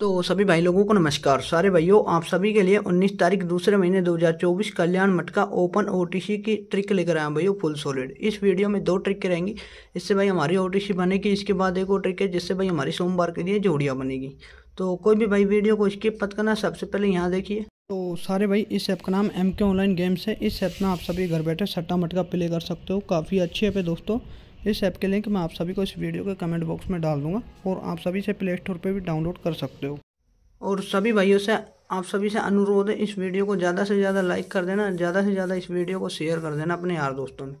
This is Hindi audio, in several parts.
तो सभी भाई लोगों को नमस्कार सारे भाइयों आप सभी के लिए 19 तारीख दूसरे महीने 2024 कल्याण मटका ओपन ओटीसी की ट्रिक लेकर आए भाइयों फुल सॉलिड इस वीडियो में दो ट्रिक रहेंगी इससे भाई हमारी ओटीसी बनेगी इसके बाद एक और ट्रिक है जिससे भाई हमारी सोमवार के लिए जोड़ियाँ बनेगी तो कोई भी भाई वीडियो को स्किप पत करना सबसे पहले यहाँ देखिए तो सारे भाई इस ऐप का नाम एम के ऑनलाइन गेम्स है इस ऐप में आप सभी घर बैठे सट्टा मटका प्ले कर सकते हो काफ़ी अच्छी ऐप है दोस्तों इस ऐप के लिंक मैं आप सभी को इस वीडियो के कमेंट बॉक्स में डाल दूंगा और आप सभी से प्ले स्टोर पर भी डाउनलोड कर सकते हो और सभी भाइयों से आप सभी से अनुरोध है इस वीडियो को ज़्यादा से ज़्यादा लाइक कर देना ज़्यादा से ज़्यादा इस वीडियो को शेयर कर देना अपने यार दोस्तों में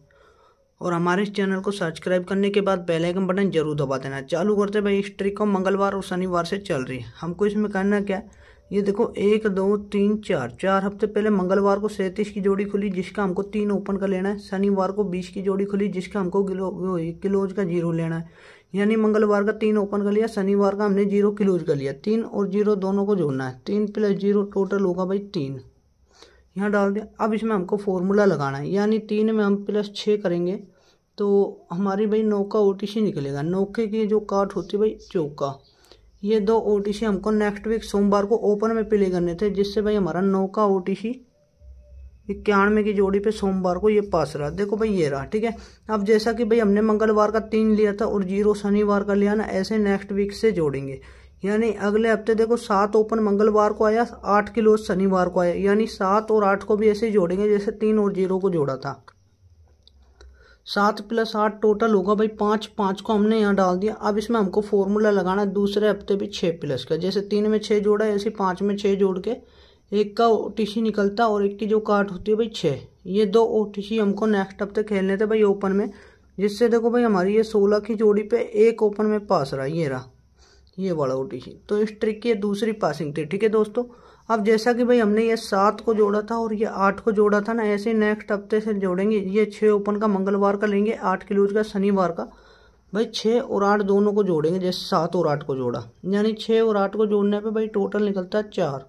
और हमारे इस चैनल को सब्सक्राइब करने के बाद बेल आइकन बटन जरूर दबा देना चालू करते भाई इस ट्रिक को मंगलवार और शनिवार से चल रही है हमको इसमें करना क्या है ये देखो एक दो तीन चार चार हफ्ते पहले मंगलवार को सैंतीस की जोड़ी खुली जिसका हमको तीन ओपन का लेना है शनिवार को बीस की जोड़ी खुली जिसका हमको किलो किलोज का जीरो लेना है यानी मंगलवार का तीन ओपन कर लिया शनिवार का हमने जीरो किलोज का लिया तीन और जीरो दोनों को जोड़ना है तीन प्लस जीरो टोटल होगा भाई तीन यहाँ डाल दिया अब इसमें हमको फॉर्मूला लगाना है यानी तीन में हम प्लस छः करेंगे तो हमारी भाई नौका ओ निकलेगा नौके की जो काट होती है भाई चौका ये दो ओ हमको नेक्स्ट वीक सोमवार को ओपन में प्ले करने थे जिससे भाई हमारा नौ का ओ टी सी इक्यानवे की जोड़ी पे सोमवार को ये पास रहा देखो भाई ये रहा ठीक है अब जैसा कि भाई हमने मंगलवार का तीन लिया था और जीरो शनिवार का लिया ना ऐसे नेक्स्ट वीक से जोड़ेंगे यानी अगले हफ्ते देखो सात ओपन मंगलवार को आया आठ किलो शनिवार को आया यानी सात और आठ को भी ऐसे जोड़ेंगे जैसे तीन और जीरो को जोड़ा था सात प्लस आठ टोटल होगा भाई पाँच पाँच को हमने यहाँ डाल दिया अब इसमें हमको फॉर्मूला लगाना है दूसरे हफ्ते भी छः प्लस का जैसे तीन में छः जोड़ा ऐसे पाँच में छः जोड़ के एक का ओ निकलता और एक की जो काट होती है भाई छः ये दो ओ हमको नेक्स्ट हफ्ते खेलने थे भाई ओपन में जिससे देखो भाई हमारी ये सोलह की जोड़ी पे एक ओपन में पास रहा ये रहा ये वाला ओ तो इस ट्रिक की दूसरी पासिंग थी ठीक है दोस्तों अब जैसा कि भाई हमने ये सात को जोड़ा था और ये आठ को जोड़ा था ना ऐसे नेक्स्ट हफ्ते से जोड़ेंगे ये छः ओपन का मंगलवार का लेंगे आठ लूज का शनिवार का भाई छः और आठ दोनों को जोड़ेंगे जैसे सात और आठ को जोड़ा यानी छः और आठ को जोड़ने पे भाई टोटल निकलता है चार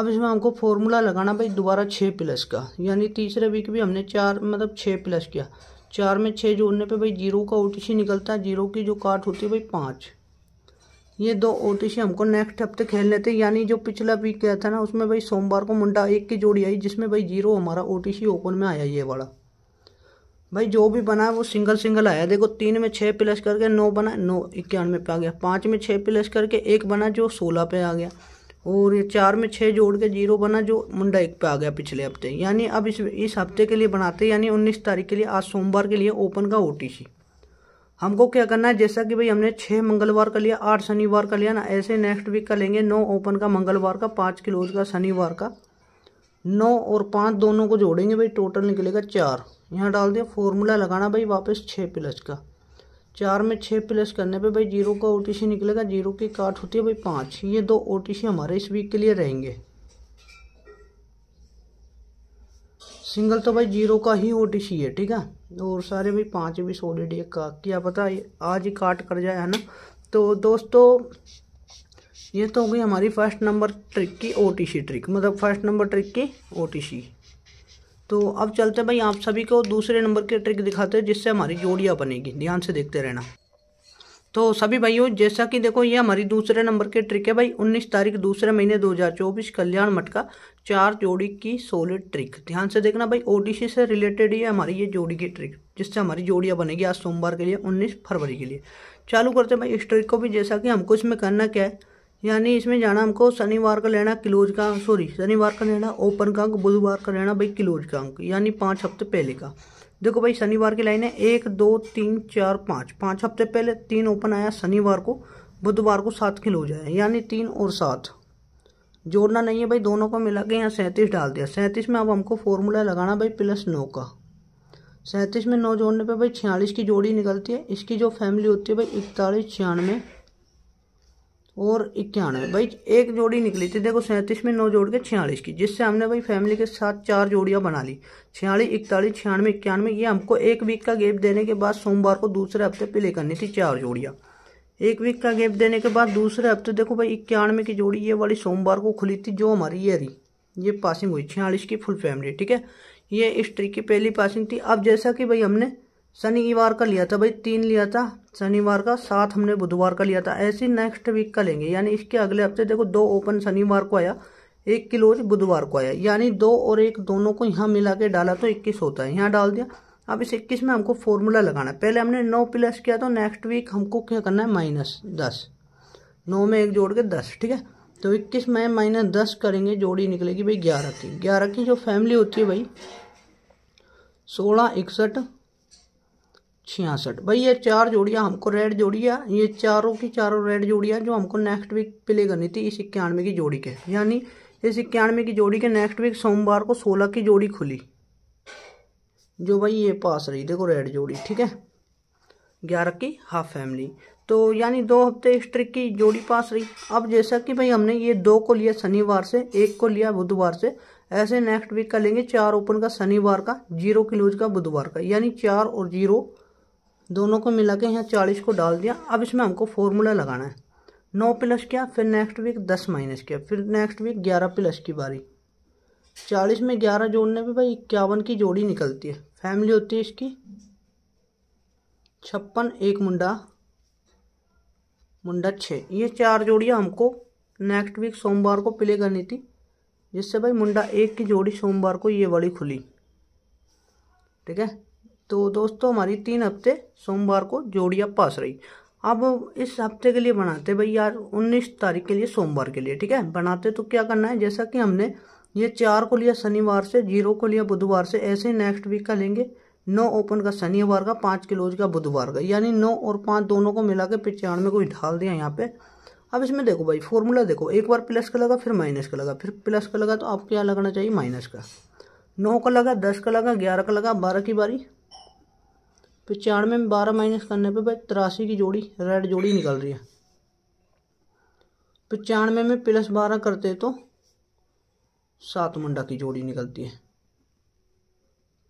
अब इसमें हमको फॉर्मूला लगाना भाई दोबारा छः प्लस का यानी तीसरे वीक भी हमने चार मतलब छः प्लस किया चार में छः जोड़ने पर भाई जीरो का ओ निकलता है जीरो की जो काट होती है भाई पाँच ये दो ओटीसी हमको नेक्स्ट हफ्ते खेल लेते हैं यानी जो पिछला वीक गया था ना उसमें भाई सोमवार को मुंडा एक की जोड़ी आई जिसमें भाई जीरो हमारा ओटीसी ओपन में आया ये वाला भाई जो भी बना वो सिंगल सिंगल आया देखो तीन में छः प्लस करके नौ बना नौ इक्यानवे पे आ गया पाँच में छः प्लस करके एक बना जो सोलह पे आ गया और ये चार में छः जोड़ के जीरो बना जो मुंडा एक पे आ गया पिछले हफ्ते यानी अब इस इस हफ्ते के लिए बनाते यानी उन्नीस तारीख के लिए आज सोमवार के लिए ओपन का ओ टी सी हमको क्या करना है जैसा कि भाई हमने छः मंगलवार का लिया आठ शनिवार का लिया ना ऐसे नेक्स्ट वीक का लेंगे नौ ओपन का मंगलवार का पाँच क्लोज का शनिवार का नौ और पाँच दोनों को जोड़ेंगे भाई टोटल निकलेगा चार यहाँ डाल दिया फॉर्मूला लगाना भाई वापस छः प्लस का चार में छः प्लस करने पे भाई जीरो का ओ निकलेगा जीरो की काट होती है भाई पाँच ये दो ओ हमारे इस वीक के लिए रहेंगे सिंगल तो भाई जीरो का ही ओ है ठीक है और सारे भी पाँच भी सोलिड ये का क्या पता आज ही काट कर जाए है ना तो दोस्तों ये तो हो गई हमारी फर्स्ट नंबर ट्रिक की ओ ट्रिक मतलब फर्स्ट नंबर ट्रिक की ओ तो अब चलते भाई आप सभी को दूसरे नंबर की ट्रिक दिखाते हैं जिससे हमारी जोड़ियाँ बनेगी ध्यान से देखते रहना तो सभी भाइयों जैसा कि देखो ये हमारी दूसरे नंबर के ट्रिक है भाई 19 तारीख दूसरे महीने 2024 कल्याण मटका चार जोड़ी की सोलिड ट्रिक ध्यान से देखना भाई ओडिशी से रिलेटेड ही है हमारी ये जोड़ी की ट्रिक जिससे हमारी जोड़ियाँ बनेगी आज सोमवार के लिए उन्नीस फरवरी के लिए चालू करते हैं भाई इस ट्रिक को भी जैसा कि हमको इसमें करना क्या है यानी इसमें जाना हमको शनिवार का लेना क्लोज का सॉरी शनिवार का लेना ओपन का अंक बुधवार का लेना भाई क्लोज का अंक यानी पाँच हफ्ते पहले का देखो भाई शनिवार की लाइन है एक दो तीन चार पाँच पाँच हफ्ते पहले तीन ओपन आया शनिवार को बुधवार को सात किलो हो जाए यानी तीन और सात जोड़ना नहीं है भाई दोनों को मिला के यहाँ सैंतीस डाल दिया सैंतीस में अब हमको फॉर्मूला लगाना भाई प्लस नौ का सैंतीस में नौ जोड़ने पे भाई छियालीस की जोड़ी निकलती है इसकी जो फैमिली होती है भाई इकतालीस छियानवे और इक्यानवे भाई एक जोड़ी निकली थी देखो सैंतीस में नौ जोड़ के छियालीस की जिससे हमने भाई फैमिली के साथ चार जोड़ियाँ बना ली छियालीस इकतालीस छियानवे इक्यानवे ये हमको एक वीक का गैप देने के बाद सोमवार को दूसरे हफ्ते प्ले करनी थी चार जोड़ियाँ एक वीक का गैप देने के बाद दूसरे हफ्ते देखो भाई इक्यानवे की जोड़ी ये वाली सोमवार को खुली थी जो हमारी ये रही ये पासिंग हुई छियालीस की फुल फैमिली ठीक है ये इस ट्रिक की पहली पासिंग थी अब जैसा कि भाई हमने शनिवार का लिया था भाई तीन लिया था शनिवार का सात हमने बुधवार का लिया था ऐसे नेक्स्ट वीक का लेंगे यानी इसके अगले हफ्ते देखो दो ओपन शनिवार को आया एक किलो बुधवार को आया यानी दो और एक दोनों को यहाँ मिला के डाला तो इक्कीस होता है यहाँ डाल दिया अब इस इक्कीस में हमको फॉर्मूला लगाना है पहले हमने नौ प्लस किया तो नेक्स्ट वीक हमको क्या करना है माइनस दस नौ में एक जोड़ के दस ठीक है तो इक्कीस में माइनस दस करेंगे जोड़ी निकलेगी भाई ग्यारह की ग्यारह की जो फैमिली होती है भाई सोलह इकसठ छियासठ भाई ये चार जोड़ियाँ हमको रेड जोड़ियाँ ये चारों की चारों रेड जोड़ियाँ जो हमको नेक्स्ट वीक प्ले करनी थी इस इक्यानवे की जोड़ी के यानी इस इक्यानवे की जोड़ी के नेक्स्ट वीक सोमवार को सोलह की जोड़ी खुली जो भाई ये पास रही देखो रेड जोड़ी ठीक है ग्यारह की हाफ फैमिली तो यानी दो हफ्ते इस ट्रिक की जोड़ी पास रही अब जैसा कि भाई हमने ये दो को लिया शनिवार से एक को लिया बुधवार से ऐसे नेक्स्ट वीक का लेंगे चार ओपन का शनिवार का जीरो क्लोज का बुधवार का यानी चार और जीरो दोनों को मिला के यहाँ चालीस को डाल दिया अब इसमें हमको फॉर्मूला लगाना है नौ प्लस क्या फिर नेक्स्ट वीक दस माइनस क्या फिर नेक्स्ट वीक ग्यारह प्लस की बारी चालीस में ग्यारह जोड़ने पे भाई इक्यावन की जोड़ी निकलती है फैमिली होती है इसकी छप्पन एक मुंडा मुंडा छः ये चार जोड़ियाँ हमको नेक्स्ट वीक सोमवार को प्ले करनी थी जिससे भाई मुंडा एक की जोड़ी सोमवार को ये वाली खुली ठीक है तो दोस्तों हमारी तीन हफ्ते सोमवार को जोड़िया पास रही अब इस हफ्ते के लिए बनाते भाई यार 19 तारीख के लिए सोमवार के लिए ठीक है बनाते तो क्या करना है जैसा कि हमने ये चार को लिया शनिवार से जीरो को लिया बुधवार से ऐसे नेक्स्ट वीक का लेंगे नौ ओपन का शनिवार का पाँच किलोज का बुधवार का यानी नौ और पाँच दोनों को मिला के पिचानवे को ढाल दिया यहाँ पे अब इसमें देखो भाई फॉर्मूला देखो एक बार प्लस का लगा फिर माइनस का लगा फिर प्लस का लगा तो आपको क्या लगना चाहिए माइनस का नौ का लगा दस का लगा ग्यारह का लगा बारह की बारी पचानवे में बारह माइनस करने पे भाई तिरासी की जोड़ी रेड जोड़ी निकल रही है पचानवे में प्लस बारह करते तो सात मुंडा की जोड़ी निकलती है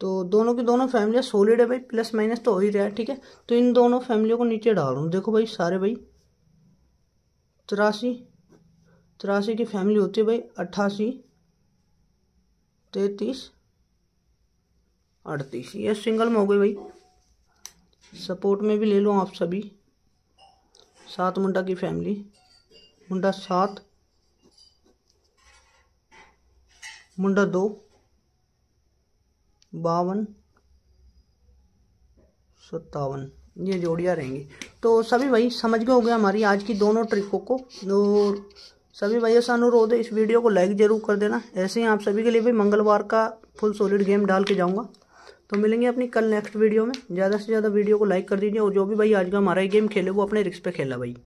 तो दोनों की दोनों फैमिलियाँ सोलिड है भाई प्लस माइनस तो हो ही रहा है ठीक है तो इन दोनों फैमिलियों को नीचे डाल रहा हूँ देखो भाई सारे भाई तिरासी तिरासी की फैमिली होती है भाई अट्ठासी तैतीस अड़तीस ये सिंगल में हो गई भाई सपोर्ट में भी ले लो आप सभी सात मुंडा की फैमिली मुंडा सात मुंडा दो बावन सत्तावन ये जोड़ियाँ रहेंगी तो सभी भाई समझ गए हो गया हमारी आज की दोनों ट्रिकों को और सभी भाइयों से अनुरोध है इस वीडियो को लाइक ज़रूर कर देना ऐसे ही आप सभी के लिए भी मंगलवार का फुल सॉलिड गेम डाल के जाऊँगा तो मिलेंगे अपनी कल नेक्स्ट वीडियो में ज़्यादा से ज़्यादा वीडियो को लाइक कर दीजिए और जो भी भाई आज का हमारा गेम खेले वो अपने रिक्स पे खेला भाई